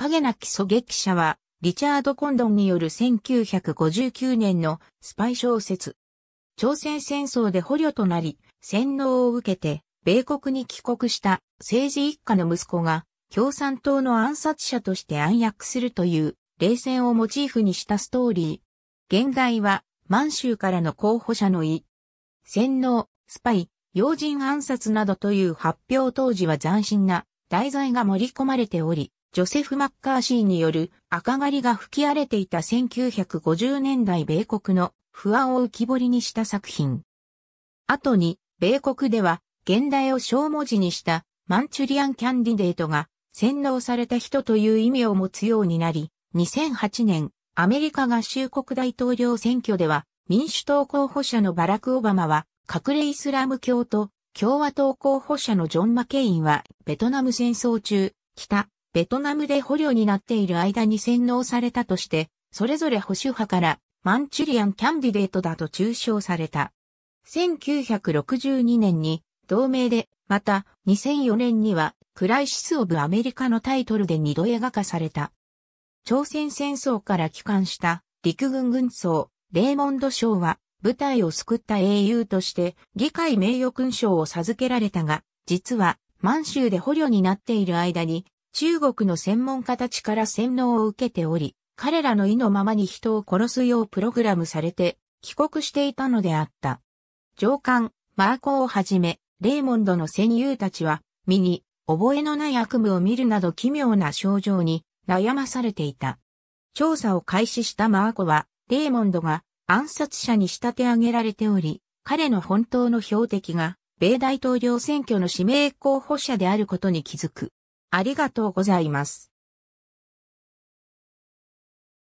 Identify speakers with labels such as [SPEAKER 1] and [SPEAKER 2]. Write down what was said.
[SPEAKER 1] 影なき狙撃者は、リチャード・コンドンによる1959年のスパイ小説。朝鮮戦争で捕虜となり、洗脳を受けて、米国に帰国した政治一家の息子が、共産党の暗殺者として暗躍するという、冷戦をモチーフにしたストーリー。現代は、満州からの候補者の意。洗脳、スパイ、要人暗殺などという発表当時は斬新な題材が盛り込まれており、ジョセフ・マッカーシーによる赤狩りが吹き荒れていた1950年代米国の不安を浮き彫りにした作品。後に、米国では、現代を小文字にしたマンチュリアンキャンディデートが洗脳された人という意味を持つようになり、2008年、アメリカ合衆国大統領選挙では、民主党候補者のバラク・オバマは、隠れイスラム教と共和党候補者のジョン・マケインは、ベトナム戦争中、北ベトナムで捕虜になっている間に洗脳されたとして、それぞれ保守派からマンチュリアンキャンディデートだと中傷された。1962年に同盟で、また2004年にはクライシス・オブ・アメリカのタイトルで二度描画化された。朝鮮戦争から帰還した陸軍軍曹、レーモンド賞は舞台を救った英雄として議会名誉勲章を授けられたが、実は満州で捕虜になっている間に中国の専門家たちから洗脳を受けており、彼らの意のままに人を殺すようプログラムされて、帰国していたのであった。上官、マーコをはじめ、レイモンドの戦友たちは、身に、覚えのない悪夢を見るなど奇妙な症状に悩まされていた。調査を開始したマーコは、レイモンドが暗殺者に仕立て上げられており、彼の本当の標的が、米大統領選挙の指名候補者であることに気づく。ありがとうございます。